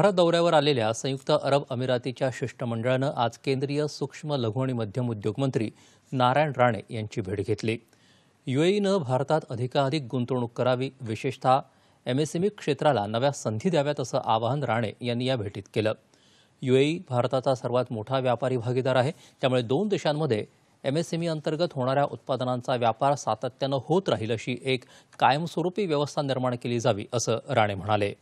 भारत दौऱ्यावर आलेल्या संयुक्त अरब अमिरातीच्या शिष्टमंडळानं आज केंद्रीय सूक्ष्म लघु आणि मध्यम उद्योग मंत्री नारायण राणे यांची भेट घेतली युएईनं भारतात अधिकाधिक गुंतवणूक करावी विशेषतः एमएसएमई क्षेत्राला नव्या संधी द्याव्यात असं आवाहन राणे यांनी या भेटीत केलं युएई भारताचा सर्वात मोठा व्यापारी भागीदार आहे त्यामुळे दोन देशांमध्ये एमएसएमई अंतर्गत होणाऱ्या उत्पादनांचा व्यापार सातत्यानं होत राहील अशी एक कायमस्वरूपी व्यवस्था निर्माण केली जावी असं राणे म्हणाले